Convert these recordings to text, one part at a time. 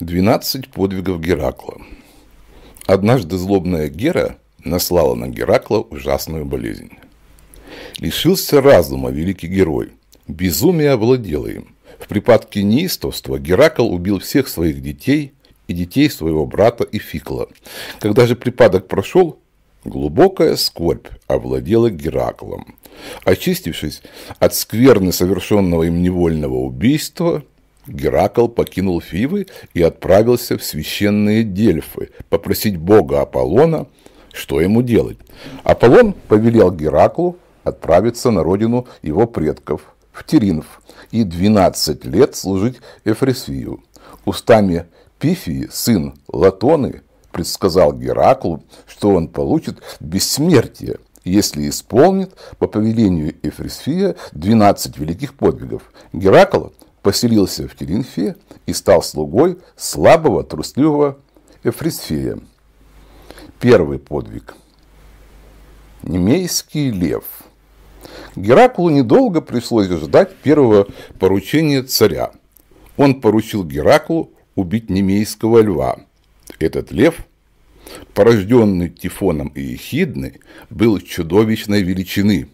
12 подвигов Геракла. Однажды злобная Гера наслала на Геракла ужасную болезнь. Лишился разума великий герой. Безумие овладело им. В припадке неистовства Геракл убил всех своих детей и детей своего брата и Когда же припадок прошел, глубокая скорбь овладела Гераклом. Очистившись от скверны совершенного им невольного убийства – Геракл покинул Фивы и отправился в священные Дельфы попросить бога Аполлона, что ему делать. Аполлон повелел Гераклу отправиться на родину его предков, в Тиринф и 12 лет служить Эфресвию. Устами Пифии, сын Латоны, предсказал Гераклу, что он получит бессмертие, если исполнит по повелению Эфресфия 12 великих подвигов. Геракл поселился в Теринфе и стал слугой слабого, трусливого Эфрисфея. Первый подвиг. Немейский лев. Гераклу недолго пришлось ждать первого поручения царя. Он поручил Гераклу убить немейского льва. Этот лев, порожденный Тифоном и Эхидной, был чудовищной величины –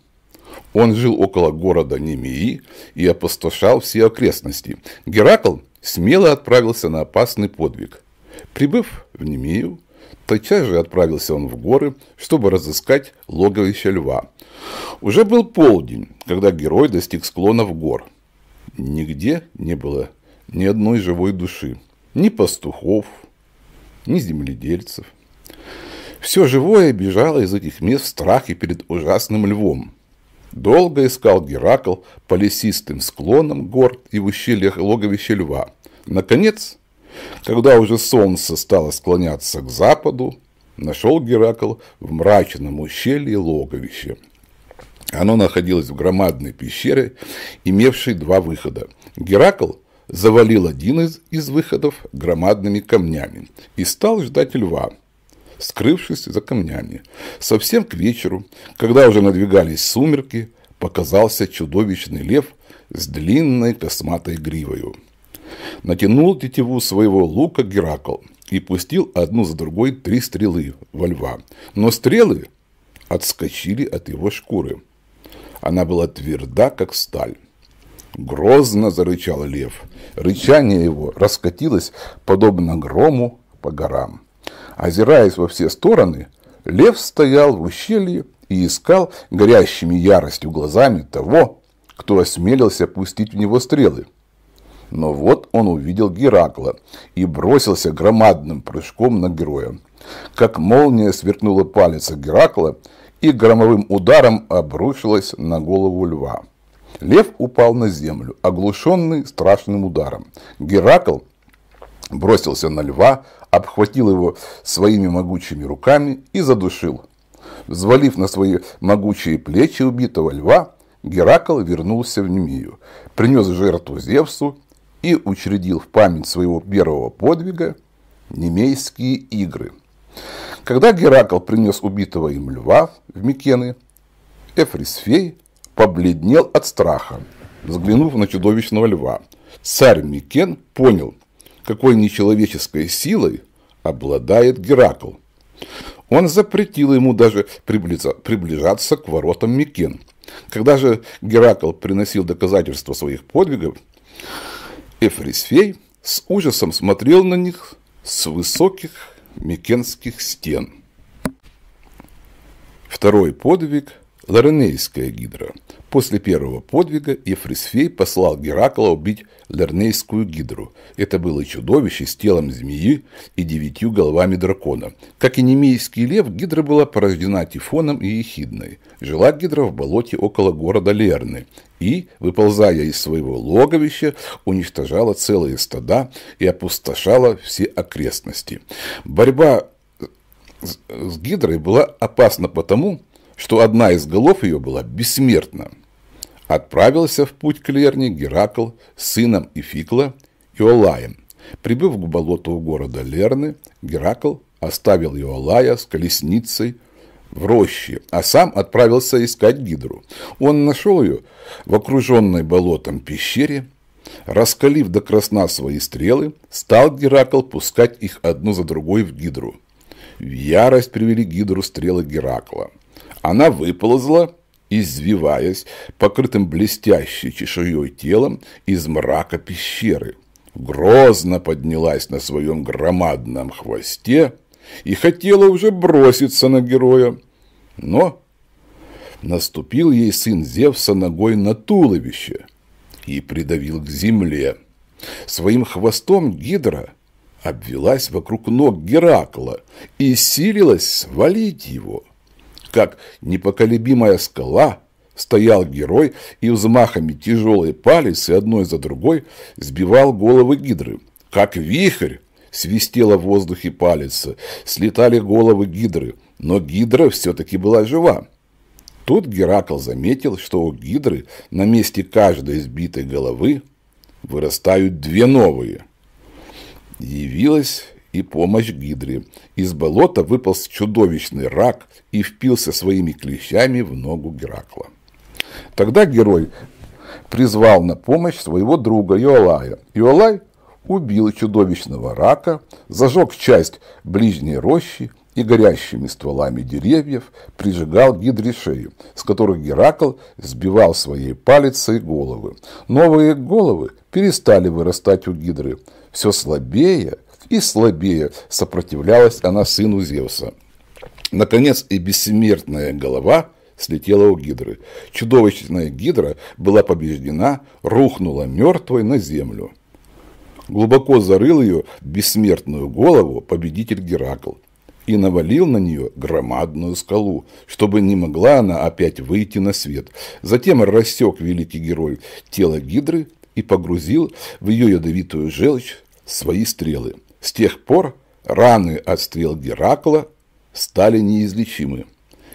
он жил около города Немии и опустошал все окрестности. Геракл смело отправился на опасный подвиг. Прибыв в Немию, тотчас же отправился он в горы, чтобы разыскать логовище льва. Уже был полдень, когда герой достиг склона в гор. Нигде не было ни одной живой души, ни пастухов, ни земледельцев. Все живое бежало из этих мест в страхе перед ужасным львом. Долго искал Геракл по лесистым склонам гор и в ущельях логовища льва. Наконец, когда уже солнце стало склоняться к западу, нашел Геракл в мрачном ущелье логовище. Оно находилось в громадной пещере, имевшей два выхода. Геракл завалил один из, из выходов громадными камнями и стал ждать льва – скрывшись за камнями. Совсем к вечеру, когда уже надвигались сумерки, показался чудовищный лев с длинной косматой гривою. Натянул тетиву своего лука Геракл и пустил одну за другой три стрелы во льва, но стрелы отскочили от его шкуры. Она была тверда, как сталь. Грозно зарычал лев. Рычание его раскатилось, подобно грому, по горам. Озираясь во все стороны, лев стоял в ущелье и искал горящими яростью глазами того, кто осмелился пустить в него стрелы. Но вот он увидел Геракла и бросился громадным прыжком на героя. Как молния сверкнула палец Геракла и громовым ударом обрушилась на голову льва. Лев упал на землю, оглушенный страшным ударом. Геракл бросился на льва, обхватил его своими могучими руками и задушил. Взвалив на свои могучие плечи убитого льва, Геракл вернулся в Немию, принес жертву Зевсу и учредил в память своего первого подвига Немейские игры. Когда Геракл принес убитого им льва в Микены, Эфрисфей побледнел от страха, взглянув на чудовищного льва. Царь Микен понял, какой нечеловеческой силой обладает Геракл. Он запретил ему даже приближаться к воротам Микен. Когда же Геракл приносил доказательства своих подвигов, Эфрисфей с ужасом смотрел на них с высоких микенских стен. Второй подвиг – Ларнейская гидра. После первого подвига Ефрисфей послал Геракла убить Ларнейскую гидру. Это было чудовище с телом змеи и девятью головами дракона. Как и немейский лев, гидра была порождена тифоном и ехидной. Жила гидра в болоте около города Лерны и, выползая из своего логовища, уничтожала целые стада и опустошала все окрестности. Борьба с гидрой была опасна потому, что одна из голов ее была бессмертна. Отправился в путь к Лерне Геракл с сыном Ификла Иолаем. Прибыв к болоту города Лерны, Геракл оставил Иолая с колесницей в роще, а сам отправился искать гидру. Он нашел ее в окруженной болотом пещере, раскалив до красна свои стрелы, стал Геракл пускать их одну за другой в гидру. В ярость привели гидру стрелы Геракла. Она выползла, извиваясь, покрытым блестящей чешуей телом из мрака пещеры. Грозно поднялась на своем громадном хвосте и хотела уже броситься на героя. Но наступил ей сын Зевса ногой на туловище и придавил к земле. Своим хвостом Гидра обвелась вокруг ног Геракла и силилась свалить его – как непоколебимая скала, стоял герой и взмахами тяжелой палицы одной за другой сбивал головы гидры. Как вихрь свистела в воздухе палица, слетали головы гидры, но гидра все-таки была жива. Тут Геракл заметил, что у гидры на месте каждой сбитой головы вырастают две новые. Явилась и помощь Гидре. Из болота выполз чудовищный рак и впился своими клещами в ногу Геракла. Тогда герой призвал на помощь своего друга Иолая. Иолай убил чудовищного рака, зажег часть ближней рощи и горящими стволами деревьев прижигал гидре шею, с которых Геракл сбивал своей палицей головы. Новые головы перестали вырастать у гидры. Все слабее – и слабее сопротивлялась она сыну Зевса. Наконец и бессмертная голова – слетела у гидры. Чудовищная гидра была побеждена, рухнула мертвой на землю. Глубоко зарыл ее бессмертную голову победитель Геракл и навалил на нее громадную скалу, чтобы не могла она опять выйти на свет. Затем рассек великий герой тело гидры и погрузил в ее ядовитую желчь свои стрелы. С тех пор раны от стрел Геракла стали неизлечимы.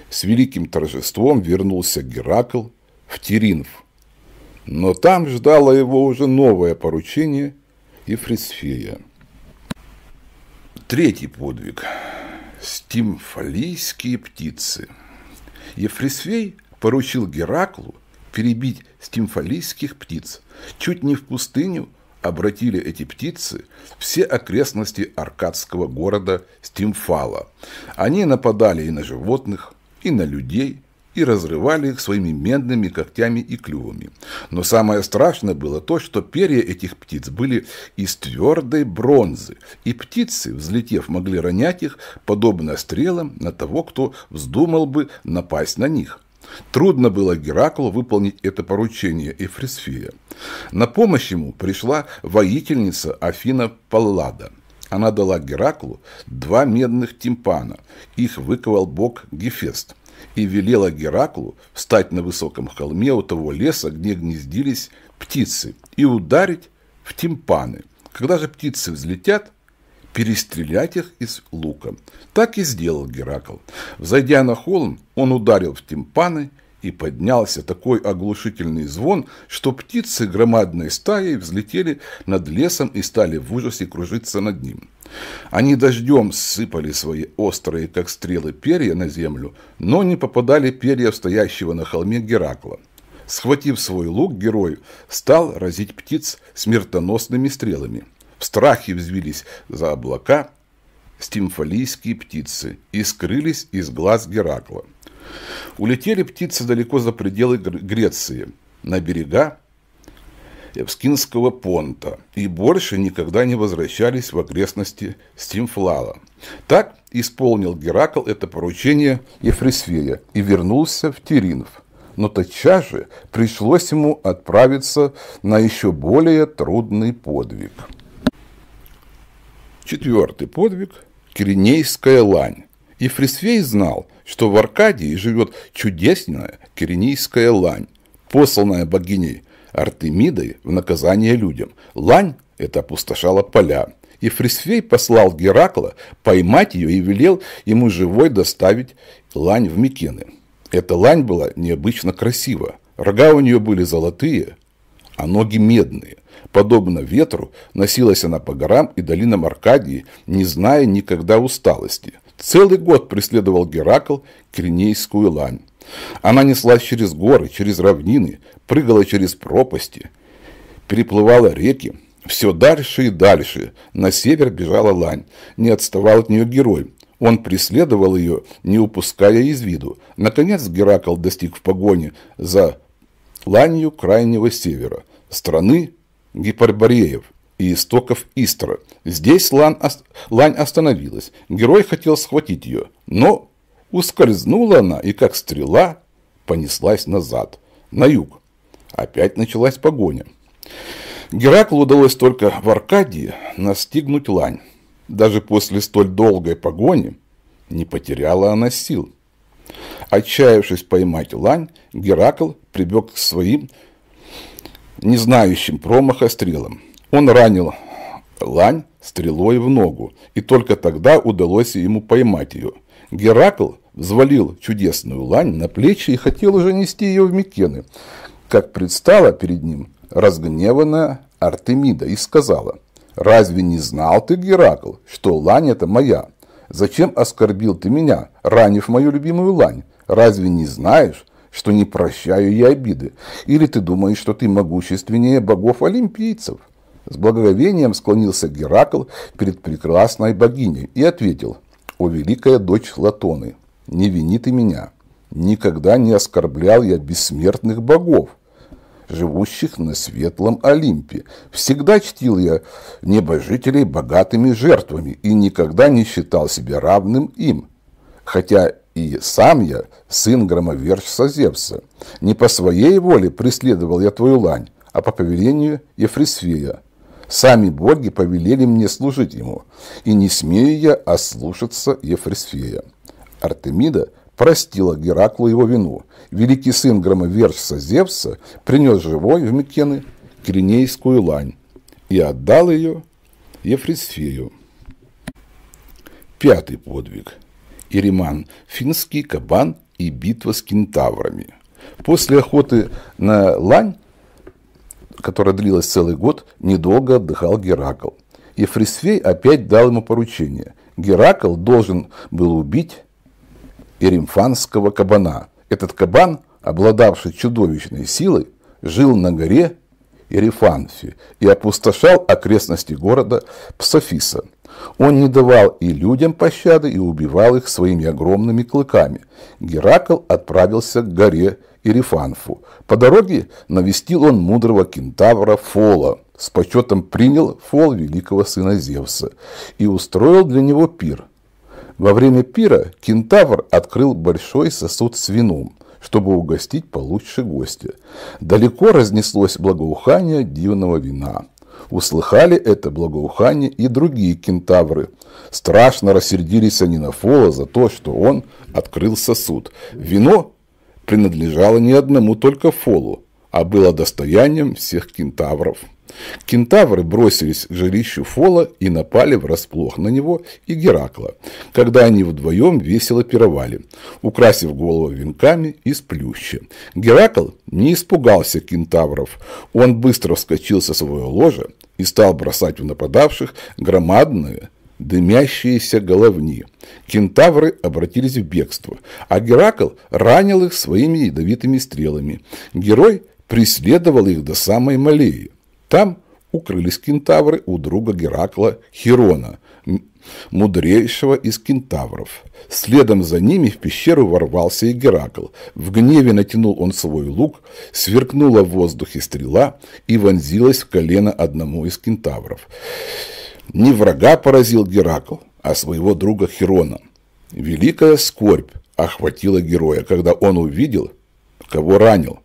С великим торжеством вернулся Геракл в Тиринф, Но там ждало его уже новое поручение и Фрисфея. Третий подвиг. Стимфалийские птицы. Ефрисфей поручил Гераклу перебить стимфалийских птиц чуть не в пустыню обратили эти птицы все окрестности аркадского города Стимфала. Они нападали и на животных, и на людей, и разрывали их своими медными когтями и клювами. Но самое страшное было то, что перья этих птиц были из твердой бронзы, и птицы, взлетев, могли ронять их, подобно стрелам, на того, кто вздумал бы напасть на них. Трудно было Гераклу выполнить это поручение Эфрисфея. На помощь ему пришла воительница Афина Паллада. Она дала Гераклу два медных тимпана, их выковал бог Гефест, и велела Гераклу встать на высоком холме у того леса, где гнездились птицы, и ударить в тимпаны. Когда же птицы взлетят, перестрелять их из лука. Так и сделал Геракл. Взойдя на холм, он ударил в тимпаны, и поднялся такой оглушительный звон, что птицы громадной стаей взлетели над лесом и стали в ужасе кружиться над ним. Они дождем сыпали свои острые, как стрелы, перья на землю, но не попадали перья в стоящего на холме Геракла. Схватив свой лук, герой стал разить птиц смертоносными стрелами – в страхе взвились за облака стимфалийские птицы и скрылись из глаз Геракла. Улетели птицы далеко за пределы Греции, на берега Эвскинского понта и больше никогда не возвращались в окрестности Стимфлала. Так исполнил Геракл это поручение Ефрисфея и вернулся в Теринф. Но тотчас же пришлось ему отправиться на еще более трудный подвиг. Четвертый подвиг – Киренейская лань. И Фрисвей знал, что в Аркадии живет чудесная Киренейская лань, посланная богиней Артемидой в наказание людям. Лань – это опустошала поля. И Фрисвей послал Геракла поймать ее и велел ему живой доставить лань в Микены. Эта лань была необычно красива. Рога у нее были золотые, а ноги медные. Подобно ветру, носилась она по горам и долинам Аркадии, не зная никогда усталости. Целый год преследовал Геракл Кринейскую лань. Она неслась через горы, через равнины, прыгала через пропасти, переплывала реки. Все дальше и дальше на север бежала лань. Не отставал от нее герой. Он преследовал ее, не упуская из виду. Наконец Геракл достиг в погоне за ланью Крайнего Севера, страны, гипербореев и истоков Истра. Здесь лань, ост... лань остановилась. Герой хотел схватить ее, но ускользнула она и, как стрела, понеслась назад, на юг. Опять началась погоня. Гераклу удалось только в Аркадии настигнуть лань. Даже после столь долгой погони не потеряла она сил. Отчаявшись поймать лань, Геракл прибег к своим не знающим промаха стрелам. Он ранил лань стрелой в ногу, и только тогда удалось ему поймать ее. Геракл взвалил чудесную лань на плечи и хотел уже нести ее в Микены, как предстала перед ним разгневанная Артемида и сказала, «Разве не знал ты, Геракл, что лань это моя? Зачем оскорбил ты меня, ранив мою любимую лань? Разве не знаешь, что не прощаю я обиды? Или ты думаешь, что ты могущественнее богов-олимпийцев?» С благоговением склонился Геракл перед прекрасной богиней и ответил, «О великая дочь Латоны, не вини ты меня, никогда не оскорблял я бессмертных богов, живущих на светлом Олимпе. Всегда чтил я небожителей богатыми жертвами и никогда не считал себя равным им, хотя и сам я, сын громовержца Зевса. Не по своей воле преследовал я твою лань, а по повелению Ефрисфея. Сами боги повелели мне служить ему, и не смею я ослушаться Ефрисфея». Артемида простила Гераклу его вину. Великий сын громовержца Зевса принес живой в Микены Киринейскую лань и отдал ее Ефрисфею. Пятый подвиг – Ириман, финский кабан и битва с кентаврами. После охоты на лань, которая длилась целый год, недолго отдыхал Геракл. И Фрисфей опять дал ему поручение. Геракл должен был убить иримфанского кабана. Этот кабан, обладавший чудовищной силой, жил на горе Ирифанфе и опустошал окрестности города Псофиса – он не давал и людям пощады, и убивал их своими огромными клыками. Геракл отправился к горе Ирифанфу. По дороге навестил он мудрого кентавра Фола. С почетом принял Фол великого сына Зевса и устроил для него пир. Во время пира кентавр открыл большой сосуд с вином, чтобы угостить получше гостя. Далеко разнеслось благоухание дивного вина. Услыхали это благоухание и другие кентавры. Страшно рассердились они на Фола за то, что он открыл сосуд. Вино принадлежало не одному только Фолу, а было достоянием всех кентавров. Кентавры бросились к жилищу Фола и напали врасплох на него и Геракла, когда они вдвоем весело пировали, украсив голову венками из плюща. Геракл не испугался кентавров, он быстро вскочил со своего ложа и стал бросать в нападавших громадные дымящиеся головни. Кентавры обратились в бегство, а Геракл ранил их своими ядовитыми стрелами. Герой преследовал их до самой Малеи, там укрылись кентавры у друга Геракла Хирона, мудрейшего из кентавров. Следом за ними в пещеру ворвался и Геракл. В гневе натянул он свой лук, сверкнула в воздухе стрела и вонзилась в колено одному из кентавров. Не врага поразил Геракл, а своего друга Хирона. Великая скорбь охватила героя, когда он увидел, кого ранил.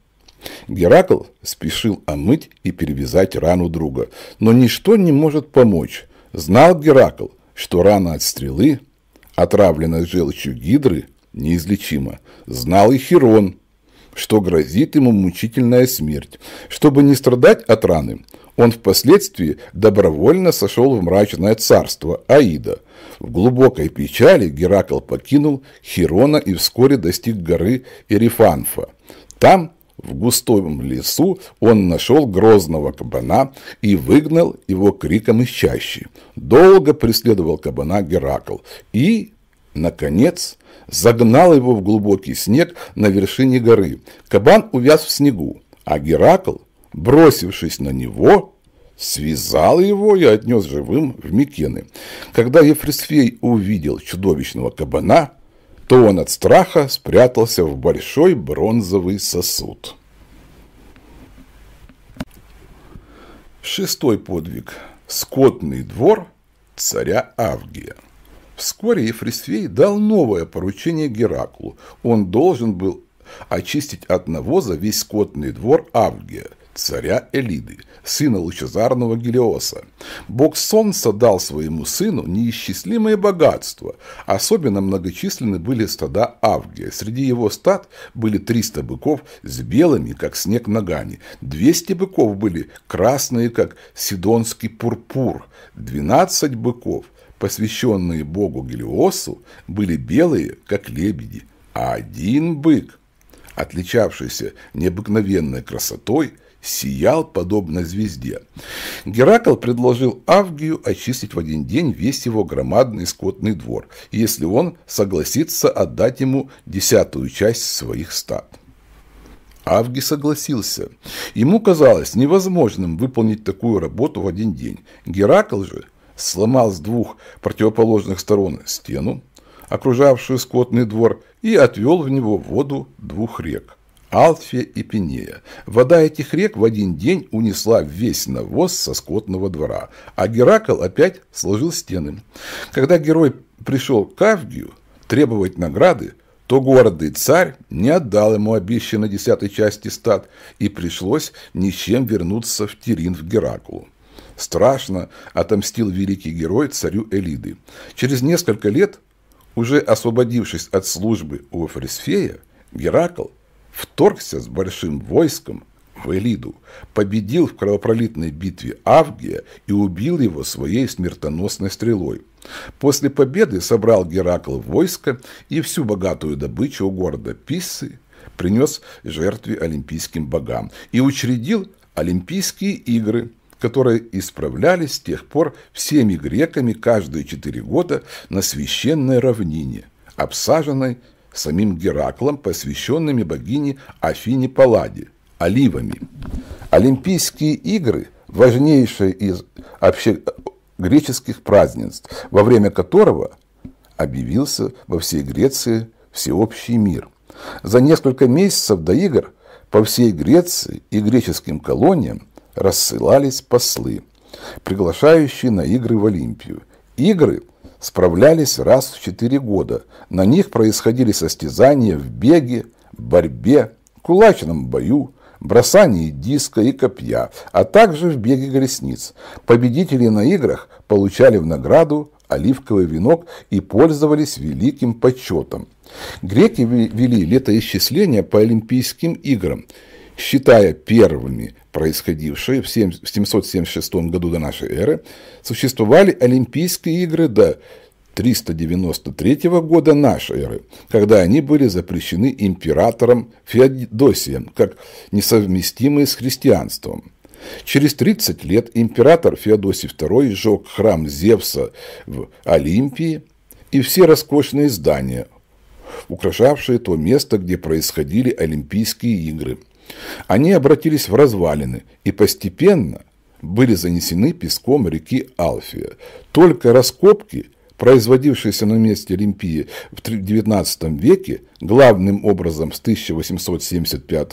Геракл спешил омыть и перевязать рану друга, но ничто не может помочь. Знал Геракл, что рана от стрелы, отравленная желчью гидры, неизлечима. Знал и Хирон, что грозит ему мучительная смерть. Чтобы не страдать от раны, он впоследствии добровольно сошел в мрачное царство Аида. В глубокой печали Геракл покинул Хирона и вскоре достиг горы Эрифанфа. Там в густом лесу он нашел грозного кабана и выгнал его криком из чащи. Долго преследовал кабана Геракл и, наконец, загнал его в глубокий снег на вершине горы. Кабан увяз в снегу, а Геракл, бросившись на него, связал его и отнес живым в Микены. Когда Ефрисфей увидел чудовищного кабана, то он от страха спрятался в большой бронзовый сосуд. Шестой подвиг. Скотный двор царя Авгия. Вскоре Ефрисфей дал новое поручение Гераклу. Он должен был очистить от навоза весь скотный двор Авгия – царя Элиды, сына лучезарного Гелиоса. Бог солнца дал своему сыну неисчислимое богатство. Особенно многочисленны были стада Авгия. Среди его стад были 300 быков с белыми, как снег, ногами. 200 быков были красные, как сидонский пурпур. 12 быков, посвященные богу Гелиосу, были белые, как лебеди. А один бык отличавшийся необыкновенной красотой, сиял подобно звезде. Геракл предложил Авгию очистить в один день весь его громадный скотный двор, если он согласится отдать ему десятую часть своих стад. Авгий согласился. Ему казалось невозможным выполнить такую работу в один день. Геракл же сломал с двух противоположных сторон стену, окружавшую скотный двор, и отвел в него воду двух рек – Алфе и Пинея. Вода этих рек в один день унесла весь навоз со скотного двора, а Геракл опять сложил стены. Когда герой пришел к Авгию требовать награды, то гордый царь не отдал ему обещанной десятой части стад, и пришлось ничем вернуться в Тирин в Геракулу. Страшно отомстил великий герой царю Элиды. Через несколько лет, уже освободившись от службы у Фрисфея, Геракл вторгся с большим войском в Элиду, победил в кровопролитной битве Авгия и убил его своей смертоносной стрелой. После победы собрал Геракл войско и всю богатую добычу у города Писсы принес жертве олимпийским богам и учредил Олимпийские игры, которые исправлялись с тех пор всеми греками каждые четыре года на священной равнине, обсаженной самим Гераклом, посвященными богине Афине Палладе, оливами. Олимпийские игры – важнейшее из общегреческих празднеств, во время которого объявился во всей Греции всеобщий мир. За несколько месяцев до игр по всей Греции и греческим колониям рассылались послы, приглашающие на игры в Олимпию. Игры справлялись раз в четыре года. На них происходили состязания в беге, борьбе, кулачном бою, бросании диска и копья, а также в беге колесниц. Победители на играх получали в награду оливковый венок и пользовались великим почетом. Греки вели летоисчисления по Олимпийским играм, считая первыми происходившие в 776 году до нашей эры, существовали Олимпийские игры до 393 года нашей эры, когда они были запрещены императором Феодосием как несовместимые с христианством. Через 30 лет император Феодосий II сжег храм Зевса в Олимпии и все роскошные здания, украшавшие то место, где происходили Олимпийские игры – они обратились в развалины и постепенно были занесены песком реки Алфия. Только раскопки, производившиеся на месте Олимпии в XIX веке, главным образом с 1875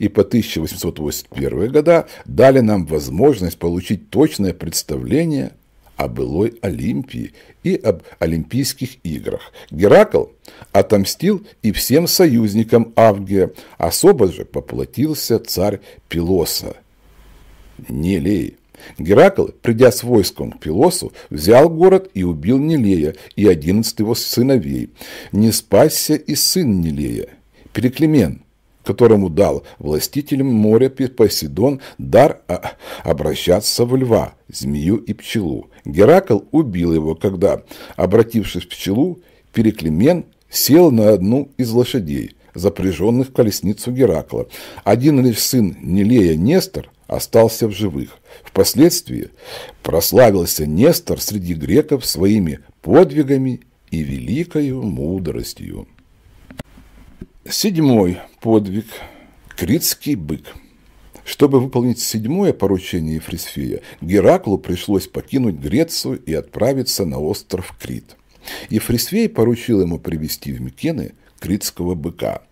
и по 1881 года, дали нам возможность получить точное представление о былой Олимпии и об Олимпийских играх. Геракл отомстил и всем союзникам Авгия, особо же поплатился царь Пилоса. Нелей. Геракл, придя с войском к Пилосу, взял город и убил Нелея и одиннадцать его сыновей. Не спасся и сын Нелея, Переклемен – которому дал властителем моря Посейдон дар а, обращаться в льва, змею и пчелу. Геракл убил его, когда, обратившись в пчелу, Переклемен сел на одну из лошадей, запряженных в колесницу Геракла. Один лишь сын Нелея Нестор остался в живых. Впоследствии прославился Нестор среди греков своими подвигами и великою мудростью. Седьмой подвиг «Критский бык». Чтобы выполнить седьмое поручение Ефрисфея, Гераклу пришлось покинуть Грецию и отправиться на остров Крит. Ефрисфей поручил ему привести в Микены критского быка.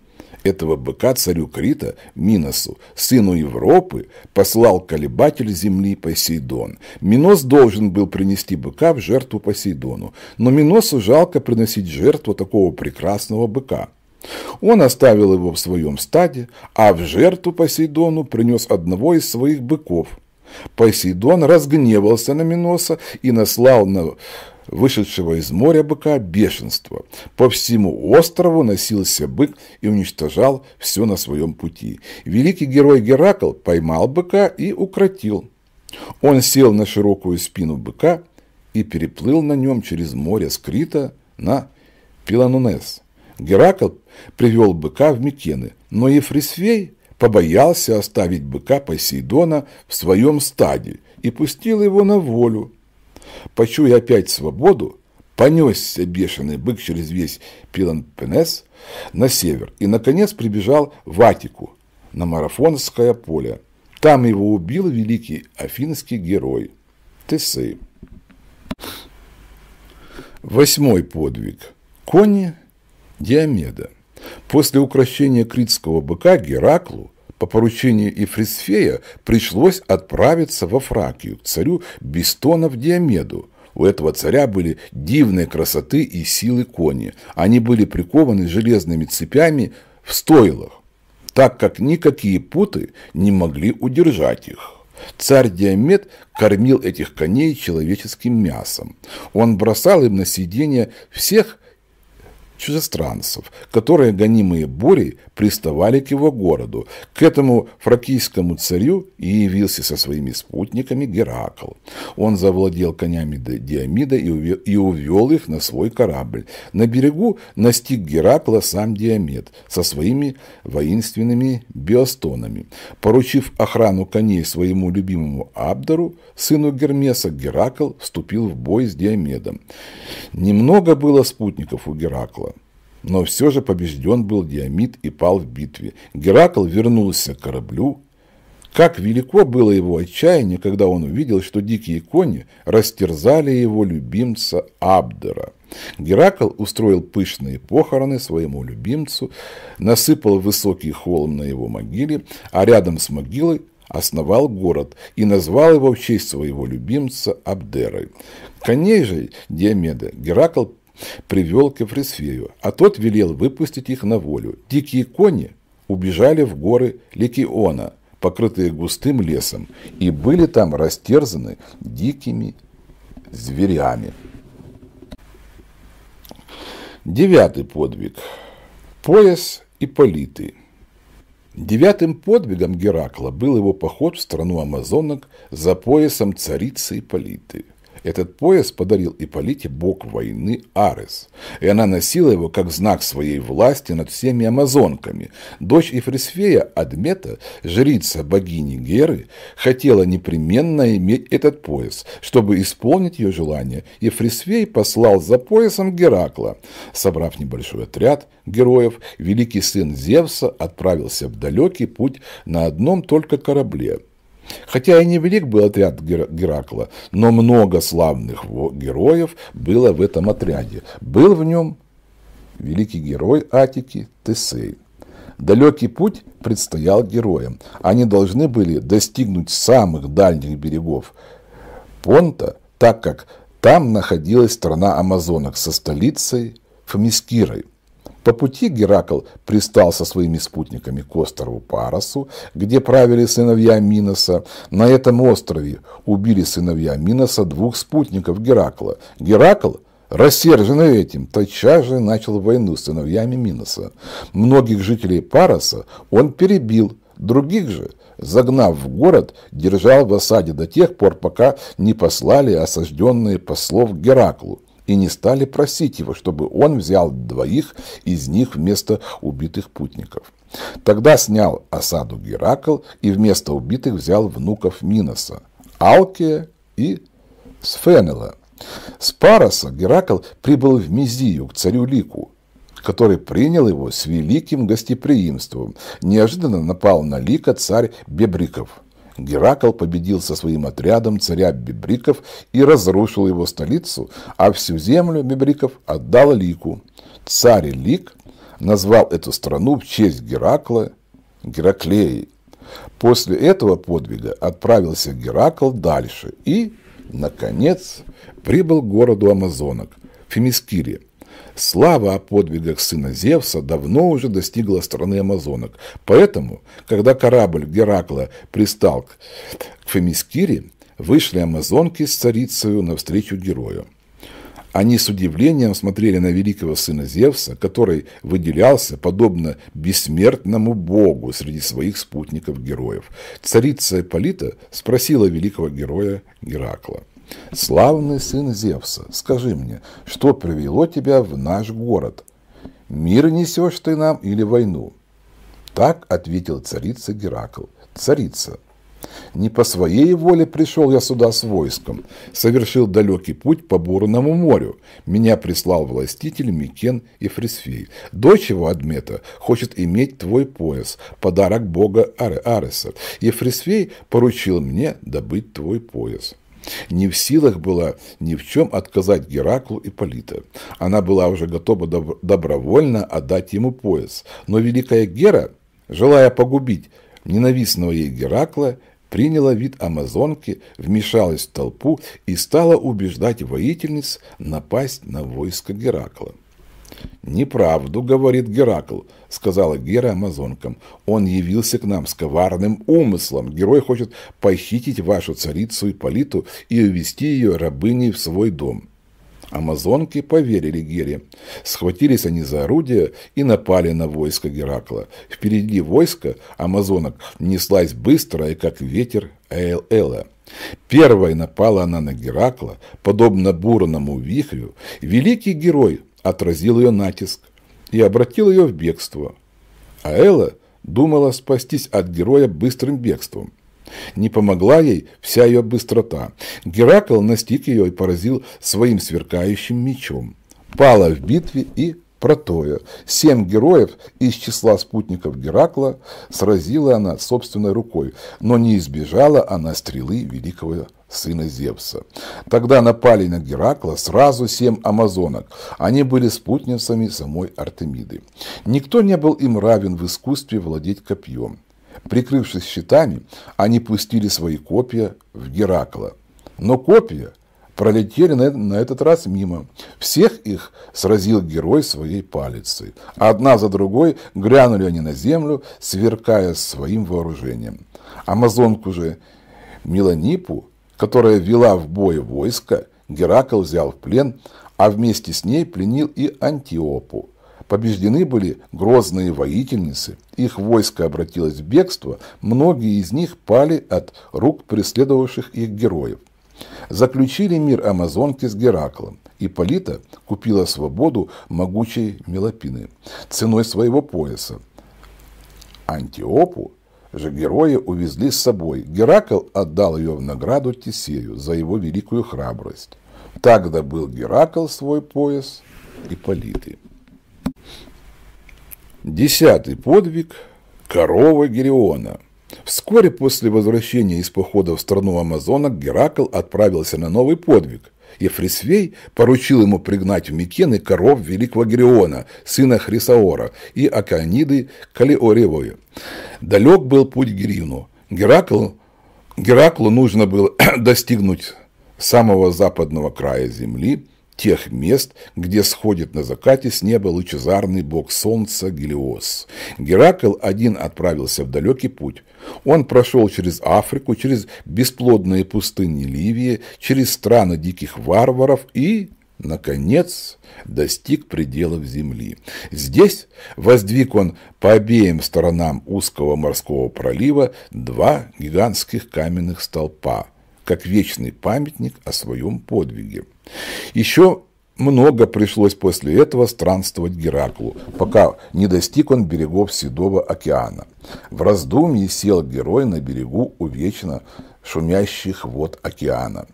Этого быка царю Крита, Миносу, сыну Европы, послал колебатель земли Посейдон. Минос должен был принести быка в жертву Посейдону, но Миносу жалко приносить жертву такого прекрасного быка. Он оставил его в своем стаде, а в жертву Посейдону принес одного из своих быков. Посейдон разгневался на Миноса и наслал на вышедшего из моря быка бешенство. По всему острову носился бык и уничтожал все на своем пути. Великий герой Геракл поймал быка и укротил. Он сел на широкую спину быка и переплыл на нем через море с Крита на Пелононес. Геракл привел быка в Микены, но Ефрисвей побоялся оставить быка Посейдона в своем стаде и пустил его на волю. Почуя опять свободу, понесся бешеный бык через весь Пиланпенес на север и, наконец, прибежал в Атику, на Марафонское поле. Там его убил великий афинский герой Тесей. Восьмой подвиг. Кони Диомеда. После укращения критского быка Гераклу по поручению Ефрисфея пришлось отправиться во Фракию к царю Бестонов Диомеду. У этого царя были дивные красоты и силы кони. Они были прикованы железными цепями в стойлах, так как никакие путы не могли удержать их. Царь Диамет кормил этих коней человеческим мясом. Он бросал им на съедение всех чужестранцев, которые, гонимые бурей, приставали к его городу. К этому фракийскому царю и явился со своими спутниками Геракл. Он завладел конями Диамида и увел их на свой корабль. На берегу настиг Геракла сам Диамет со своими воинственными биостонами. Поручив охрану коней своему любимому Абдору, сыну Гермеса, Геракл вступил в бой с Диамедом. Немного было спутников у Геракла. Но все же побежден был Диамид и пал в битве. Геракл вернулся к кораблю. Как велико было его отчаяние, когда он увидел, что дикие кони растерзали его любимца Абдера. Геракл устроил пышные похороны своему любимцу, насыпал высокий холм на его могиле, а рядом с могилой основал город и назвал его в честь своего любимца Абдерой. Коней же Диомеда Геракл привел к Эфрисфею, а тот велел выпустить их на волю. Дикие кони убежали в горы Ликиона, покрытые густым лесом, и были там растерзаны дикими зверями. Девятый подвиг. Пояс и политы. Девятым подвигом Геракла был его поход в страну амазонок за поясом царицы Иполиты – этот пояс подарил Иполите бог войны Арес, и она носила его как знак своей власти над всеми амазонками. Дочь Ефрисфея Адмета, жрица богини Геры, хотела непременно иметь этот пояс. Чтобы исполнить ее желание, Ефрисфей послал за поясом Геракла. Собрав небольшой отряд героев, великий сын Зевса отправился в далекий путь на одном только корабле. Хотя и не велик был отряд Геракла, но много славных героев было в этом отряде. Был в нем великий герой Атики Тесей. Далекий путь предстоял героям. Они должны были достигнуть самых дальних берегов Понта, так как там находилась страна амазонок со столицей Фомискирой. По пути Геракл пристал со своими спутниками к острову Паросу, где правили сыновья Миноса. На этом острове убили сыновья Миноса двух спутников Геракла. Геракл Рассерженный этим, тотчас же начал войну с сыновьями Миноса. Многих жителей Пароса он перебил, других же, загнав в город, держал в осаде до тех пор, пока не послали осажденные послов Гераклу и не стали просить его, чтобы он взял двоих из них вместо убитых путников. Тогда снял осаду Геракл и вместо убитых взял внуков Миноса, Алкия и Сфенела. С Пароса Геракл прибыл в Мизию к царю Лику, который принял его с великим гостеприимством. Неожиданно напал на Лика царь Бебриков – Геракл победил со своим отрядом царя Бибриков и разрушил его столицу, а всю землю Бибриков отдал Лику. Царь Лик назвал эту страну в честь Геракла Гераклеей. После этого подвига отправился Геракл дальше и, наконец, прибыл к городу Амазонок, Фемискире, Слава о подвигах сына Зевса давно уже достигла страны амазонок. Поэтому, когда корабль Геракла пристал к Фемискире, вышли амазонки с царицею навстречу герою. Они с удивлением смотрели на великого сына Зевса, который выделялся подобно бессмертному богу среди своих спутников-героев. Царица Эполита спросила великого героя Геракла – «Славный сын Зевса, скажи мне, что привело тебя в наш город? Мир несешь ты нам или войну?» Так ответил царица Геракл. «Царица, не по своей воле пришел я сюда с войском, совершил далекий путь по бурному морю. Меня прислал властитель Микен и Фрисфей. Дочь его Адмета хочет иметь твой пояс, подарок бога Ареса, и Фрисфей поручил мне добыть твой пояс не в силах была ни в чем отказать Гераклу и Полита. Она была уже готова доб добровольно отдать ему пояс, но великая Гера, желая погубить ненавистного ей Геракла, приняла вид амазонки, вмешалась в толпу и стала убеждать воительниц напасть на войско Геракла. «Неправду, — говорит Геракл, — сказала Гера амазонкам. Он явился к нам с коварным умыслом. Герой хочет похитить вашу царицу Иполиту и увести ее рабыней в свой дом». Амазонки поверили Гере. Схватились они за орудие и напали на войско Геракла. Впереди войско амазонок неслась быстро и как ветер Эл-Эла. Первой напала она на Геракла, подобно бурному вихрю. Великий герой отразил ее натиск и обратил ее в бегство. А Элла думала спастись от героя быстрым бегством. Не помогла ей вся ее быстрота. Геракл настиг ее и поразил своим сверкающим мечом. Пала в битве и Протоя. Семь героев из числа спутников Геракла сразила она собственной рукой, но не избежала она стрелы великого сына Зевса. Тогда напали на Геракла сразу семь амазонок. Они были спутницами самой Артемиды. Никто не был им равен в искусстве владеть копьем. Прикрывшись щитами, они пустили свои копья в Геракла. Но копья пролетели на, этот раз мимо. Всех их сразил герой своей палицей. Одна за другой грянули они на землю, сверкая своим вооружением. Амазонку же Меланипу которая вела в бой войско, Геракл взял в плен, а вместе с ней пленил и Антиопу. Побеждены были грозные воительницы, их войско обратилось в бегство, многие из них пали от рук преследовавших их героев. Заключили мир Амазонки с Гераклом. и Полита купила свободу могучей Мелопины ценой своего пояса. Антиопу же герои увезли с собой. Геракл отдал ее в награду Тесею за его великую храбрость. Тогда был Геракл свой пояс и политы. Десятый подвиг – корова Гериона. Вскоре после возвращения из похода в страну Амазонок Геракл отправился на новый подвиг – Ефрисвей поручил ему пригнать в Микены коров великого Гериона, сына Хрисаора, и Аканиды Калиоревою. Далек был путь Грину. Геракл, Гераклу нужно было достигнуть самого западного края земли, тех мест, где сходит на закате с неба лучезарный бог солнца Гелиос. Геракл один отправился в далекий путь. Он прошел через Африку, через бесплодные пустыни Ливии, через страны диких варваров и наконец достиг пределов земли. Здесь воздвиг он по обеим сторонам узкого морского пролива два гигантских каменных столпа – как вечный памятник о своем подвиге. Еще много пришлось после этого странствовать Гераклу, пока не достиг он берегов Седого океана. В раздумье сел герой на берегу у вечно шумящих вод океана.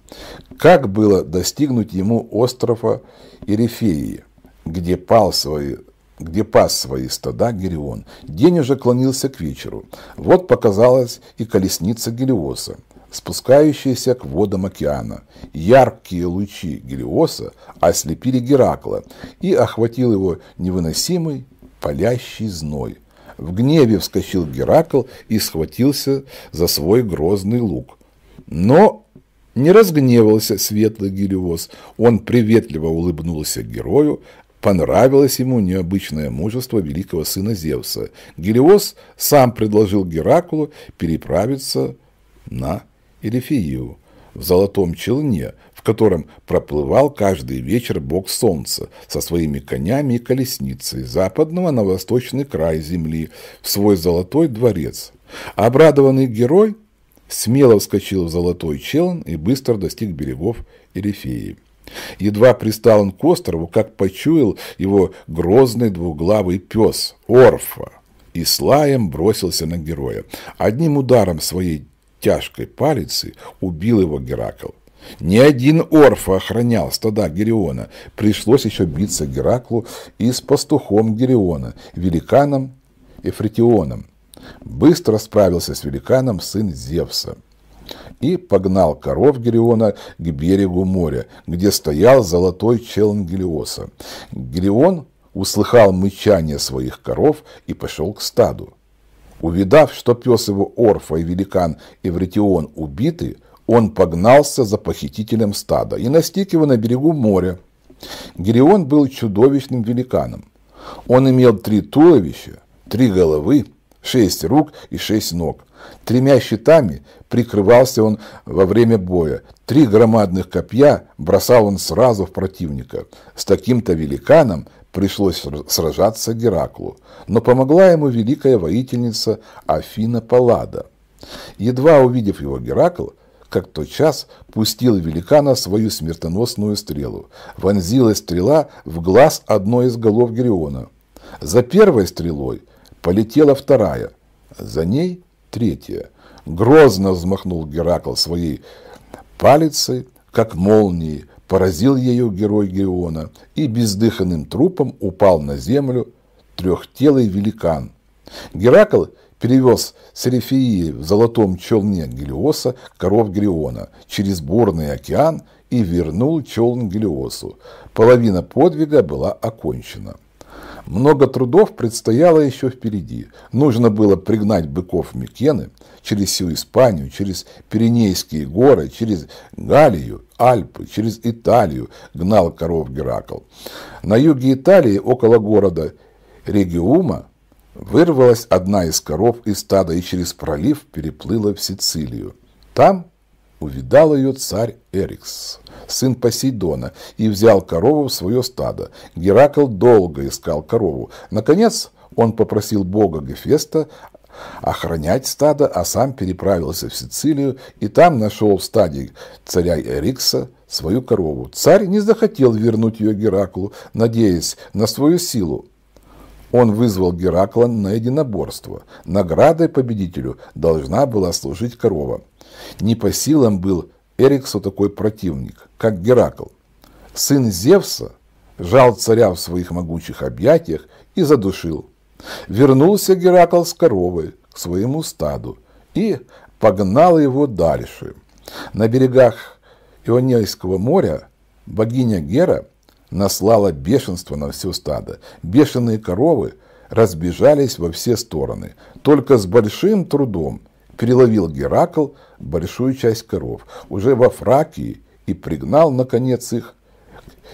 Как было достигнуть ему острова Ерефеи, где пал свои где пас свои стада Герион. День уже клонился к вечеру. Вот показалась и колесница Гелиоса спускающиеся к водам океана. Яркие лучи Гелиоса ослепили Геракла, и охватил его невыносимый палящий зной. В гневе вскочил Геракл и схватился за свой грозный лук. Но не разгневался светлый Гелиос, он приветливо улыбнулся герою, Понравилось ему необычное мужество великого сына Зевса. Гелиос сам предложил Гераклу переправиться на Ерефею в золотом челне, в котором проплывал каждый вечер бог солнца со своими конями и колесницей западного на восточный край земли в свой золотой дворец. Обрадованный герой смело вскочил в золотой челн и быстро достиг берегов Ерефеи. Едва пристал он к острову, как почуял его грозный двуглавый пес Орфа и слаем бросился на героя. Одним ударом своей тяжкой палицы убил его Геракл. Ни один Орфа охранял стада Гериона. Пришлось еще биться Гераклу и с пастухом Гериона, великаном Эфритионом. Быстро справился с великаном сын Зевса и погнал коров Гериона к берегу моря, где стоял золотой челн Гелиоса. Гелион услыхал мычание своих коров и пошел к стаду. Увидав, что пес его Орфа и великан Эвритион убиты, он погнался за похитителем стада и настиг его на берегу моря. Герион был чудовищным великаном. Он имел три туловища, три головы, шесть рук и шесть ног. Тремя щитами прикрывался он во время боя. Три громадных копья бросал он сразу в противника. С таким-то великаном пришлось сражаться Гераклу, но помогла ему великая воительница Афина Паллада. Едва увидев его Геракл, как тот час пустил великана свою смертоносную стрелу. Вонзилась стрела в глаз одной из голов Гериона. За первой стрелой полетела вторая, за ней третья. Грозно взмахнул Геракл своей палицей, как молнией, поразил ее герой Геона и бездыханным трупом упал на землю трехтелый великан. Геракл перевез с Серефии в золотом челне Гелиоса коров Гелиона через бурный океан и вернул челн Гелиосу. Половина подвига была окончена. Много трудов предстояло еще впереди. Нужно было пригнать быков Микены через всю Испанию, через Пиренейские горы, через Галию, Альпы, через Италию гнал коров Геракл. На юге Италии, около города Региума, вырвалась одна из коров из стада и через пролив переплыла в Сицилию. Там увидал ее царь Эрикс, сын Посейдона, и взял корову в свое стадо. Геракл долго искал корову. Наконец он попросил бога Гефеста охранять стадо, а сам переправился в Сицилию и там нашел в стаде царя Эрикса свою корову. Царь не захотел вернуть ее Гераклу, надеясь на свою силу. Он вызвал Геракла на единоборство. Наградой победителю должна была служить корова. Не по силам был Эриксу такой противник, как Геракл. Сын Зевса жал царя в своих могучих объятиях и задушил. Вернулся Геракл с коровой к своему стаду и погнал его дальше. На берегах Ионейского моря богиня Гера наслала бешенство на все стадо. Бешеные коровы разбежались во все стороны. Только с большим трудом – переловил Геракл большую часть коров, уже во Фракии, и пригнал, наконец, их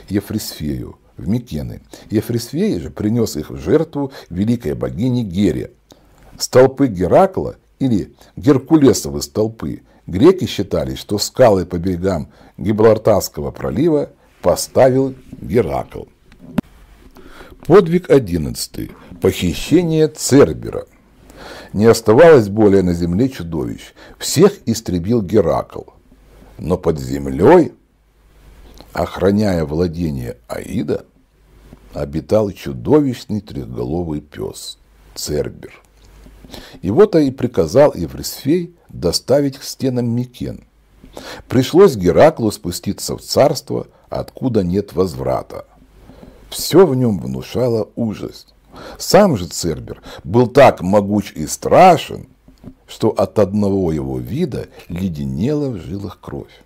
к Ефрисфею в Микены. Ефрисфей же принес их в жертву великой богине Гере. Столпы Геракла или Геркулесовы столпы греки считали, что скалы по берегам Гибралтарского пролива поставил Геракл. Подвиг 11. Похищение Цербера. Не оставалось более на земле чудовищ. Всех истребил Геракл. Но под землей, охраняя владение Аида, обитал чудовищный трехголовый пес Цербер. И вот и приказал Еврисфей доставить к стенам Микен. Пришлось Гераклу спуститься в царство, откуда нет возврата. Все в нем внушало ужас – сам же Цербер был так могуч и страшен, что от одного его вида леденела в жилах кровь.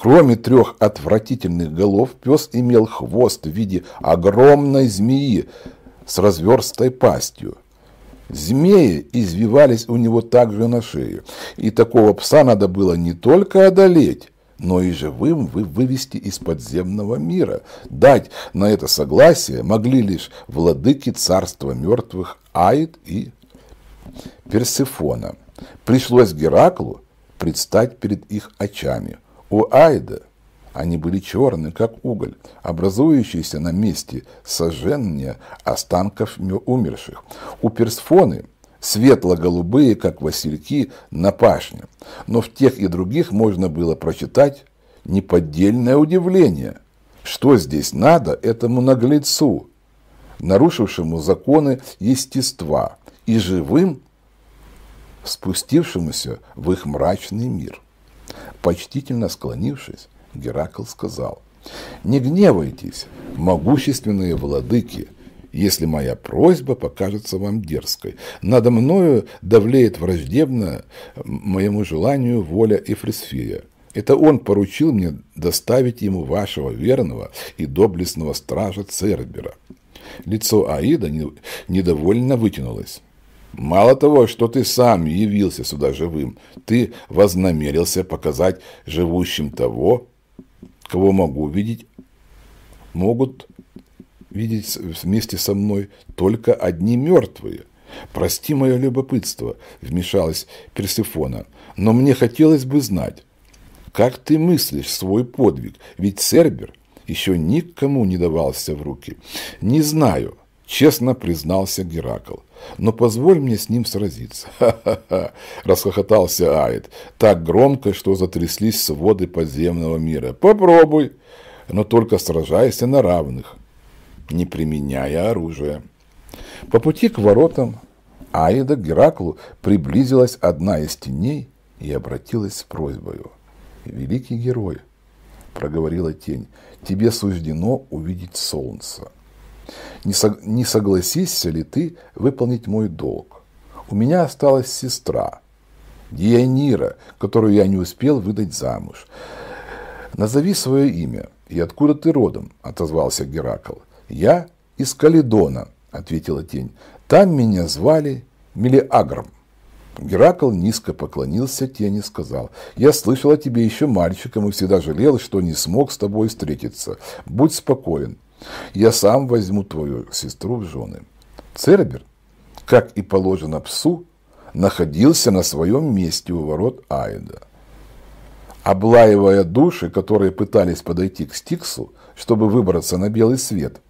Кроме трех отвратительных голов, пес имел хвост в виде огромной змеи с разверстой пастью. Змеи извивались у него также на шее, и такого пса надо было не только одолеть, но и живым вы вывести из подземного мира. Дать на это согласие могли лишь владыки царства мертвых Аид и Персифона. Пришлось Гераклу предстать перед их очами. У Аида они были черны, как уголь, образующиеся на месте сожжения останков умерших. У Персфоны светло-голубые, как васильки, на пашне. Но в тех и других можно было прочитать неподдельное удивление. Что здесь надо этому наглецу, нарушившему законы естества и живым, спустившемуся в их мрачный мир? Почтительно склонившись, Геракл сказал, «Не гневайтесь, могущественные владыки, если моя просьба покажется вам дерзкой. Надо мною давлеет враждебно моему желанию воля и Эфрисфия. Это он поручил мне доставить ему вашего верного и доблестного стража Цербера. Лицо Аида недовольно вытянулось. Мало того, что ты сам явился сюда живым, ты вознамерился показать живущим того, кого могу увидеть, могут видеть вместе со мной только одни мертвые. Прости мое любопытство, вмешалась Персифона, но мне хотелось бы знать, как ты мыслишь свой подвиг, ведь Сербер еще никому не давался в руки. Не знаю, честно признался Геракл. Но позволь мне с ним сразиться. Ха-ха-ха, расхохотался Аид, так громко, что затряслись своды подземного мира. Попробуй, но только сражайся на равных не применяя оружия. По пути к воротам Аида к Гераклу приблизилась одна из теней и обратилась с просьбою. «Великий герой», — проговорила тень, — «тебе суждено увидеть солнце. Не, сог... не согласишься ли ты выполнить мой долг? У меня осталась сестра, Дианира, которую я не успел выдать замуж. Назови свое имя и откуда ты родом?» — отозвался Геракл. «Я из Каледона», – ответила тень. «Там меня звали Мелиагром». Геракл низко поклонился тени и сказал, «Я слышал о тебе еще мальчиком и всегда жалел, что не смог с тобой встретиться. Будь спокоен, я сам возьму твою сестру в жены». Цербер, как и положено псу, находился на своем месте у ворот Аида облаивая души, которые пытались подойти к Стиксу, чтобы выбраться на белый свет.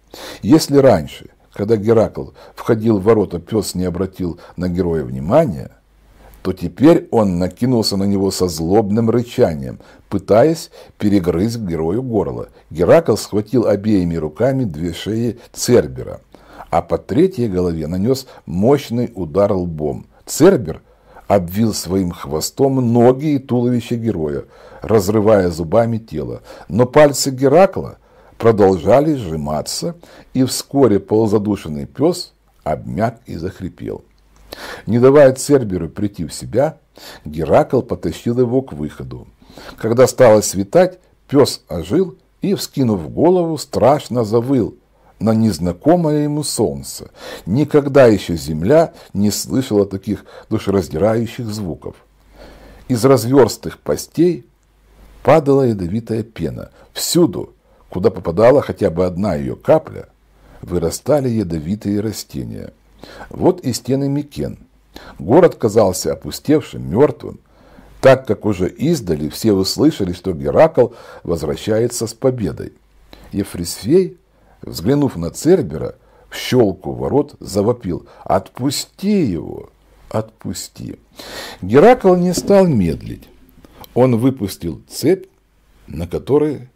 Если раньше, когда Геракл входил в ворота, пес не обратил на героя внимания, то теперь он накинулся на него со злобным рычанием, пытаясь перегрызть герою горло. Геракл схватил обеими руками две шеи Цербера, а по третьей голове нанес мощный удар лбом. Цербер – обвил своим хвостом ноги и туловище героя, разрывая зубами тело. Но пальцы Геракла продолжали сжиматься, и вскоре полузадушенный пес обмяк и захрипел. Не давая Церберу прийти в себя, Геракл потащил его к выходу. Когда стало светать, пес ожил и, вскинув голову, страшно завыл – на незнакомое ему солнце. Никогда еще земля не слышала таких душераздирающих звуков. Из разверстых постей падала ядовитая пена. Всюду, куда попадала хотя бы одна ее капля, вырастали ядовитые растения. Вот и стены Микен. Город казался опустевшим, мертвым, так как уже издали все услышали, что Геракл возвращается с победой. Ефрисфей Взглянув на Цербера, в щелку ворот завопил «Отпусти его! Отпусти!» Геракл не стал медлить. Он выпустил цепь, на которой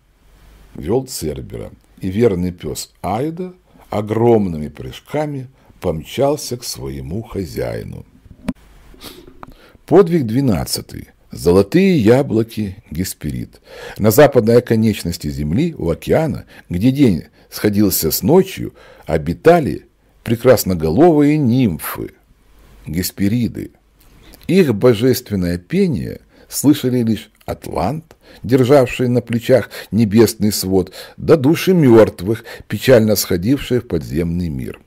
вел Цербера, и верный пес Айда огромными прыжками помчался к своему хозяину. Подвиг двенадцатый. Золотые яблоки Гесперид. На западной оконечности Земли, у океана, где день сходился с ночью, обитали прекрасноголовые нимфы, Геспериды. Их божественное пение слышали лишь Атлант, державший на плечах небесный свод, да души мертвых, печально сходившие в подземный мир.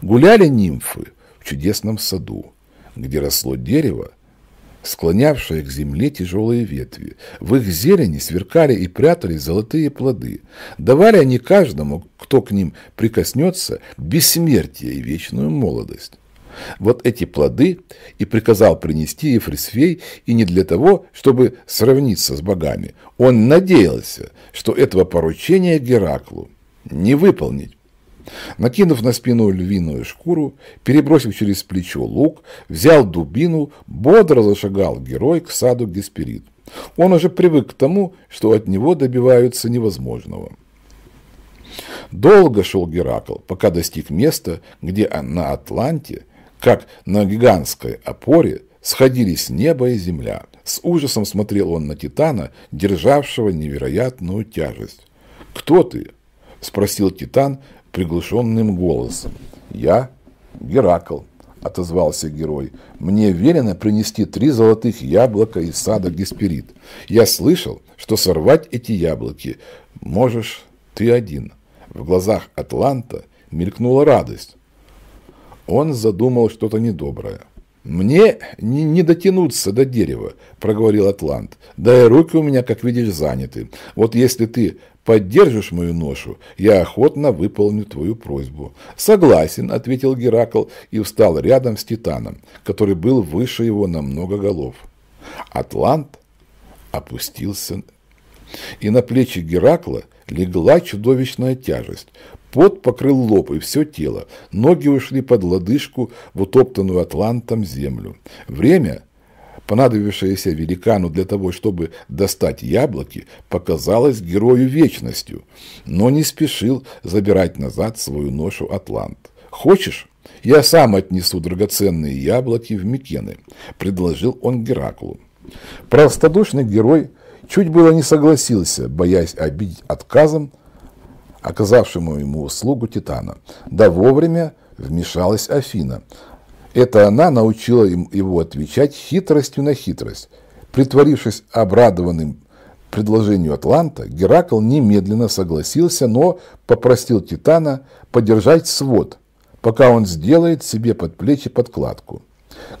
Гуляли нимфы в чудесном саду, где росло дерево, склонявшие к земле тяжелые ветви. В их зелени сверкали и прятались золотые плоды. Давали они каждому, кто к ним прикоснется, бессмертие и вечную молодость. Вот эти плоды и приказал принести Ефрисфей, и не для того, чтобы сравниться с богами. Он надеялся, что этого поручения Гераклу не выполнить. Накинув на спину львиную шкуру, перебросив через плечо лук, взял дубину, бодро зашагал герой к саду Гесперид. Он уже привык к тому, что от него добиваются невозможного. Долго шел Геракл, пока достиг места, где на Атланте, как на гигантской опоре, сходились небо и земля. С ужасом смотрел он на Титана, державшего невероятную тяжесть. «Кто ты?» – спросил Титан, приглушенным голосом. «Я Геракл», — отозвался герой. «Мне велено принести три золотых яблока из сада Гесперид. Я слышал, что сорвать эти яблоки можешь ты один». В глазах Атланта мелькнула радость. Он задумал что-то недоброе. «Мне не, не дотянуться до дерева», — проговорил Атлант. «Да и руки у меня, как видишь, заняты. Вот если ты Поддержишь мою ношу, я охотно выполню твою просьбу. Согласен, ответил Геракл и встал рядом с Титаном, который был выше его на много голов. Атлант опустился, и на плечи Геракла легла чудовищная тяжесть. Пот покрыл лоб и все тело, ноги ушли под лодыжку в утоптанную Атлантом землю. Время понадобившаяся великану для того, чтобы достать яблоки, показалась герою вечностью, но не спешил забирать назад свою ношу Атлант. «Хочешь?» «Я сам отнесу драгоценные яблоки в Микены», – предложил он Гераклу. Простодушный герой чуть было не согласился, боясь обидеть отказом, оказавшему ему услугу Титана. Да вовремя вмешалась Афина, это она научила его отвечать хитростью на хитрость. Притворившись обрадованным предложению Атланта, Геракл немедленно согласился, но попросил Титана подержать свод, пока он сделает себе под плечи подкладку.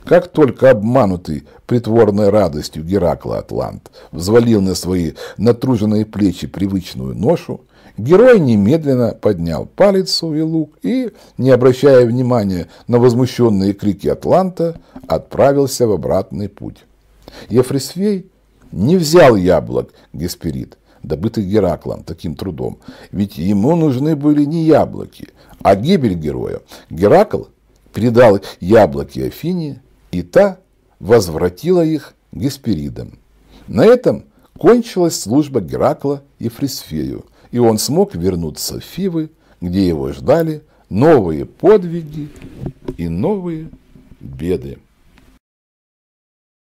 Как только обманутый притворной радостью Геракла Атлант взвалил на свои натруженные плечи привычную ношу, Герой немедленно поднял палец и лук и, не обращая внимания на возмущенные крики Атланта, отправился в обратный путь. Ефрисвей не взял яблок Гесперид, добытых Гераклом таким трудом, ведь ему нужны были не яблоки, а гибель героя. Геракл передал яблоки Афине, и та возвратила их Гесперидам. На этом кончилась служба Геракла и Фрисфею – и он смог вернуться в Фивы, где его ждали новые подвиги и новые беды.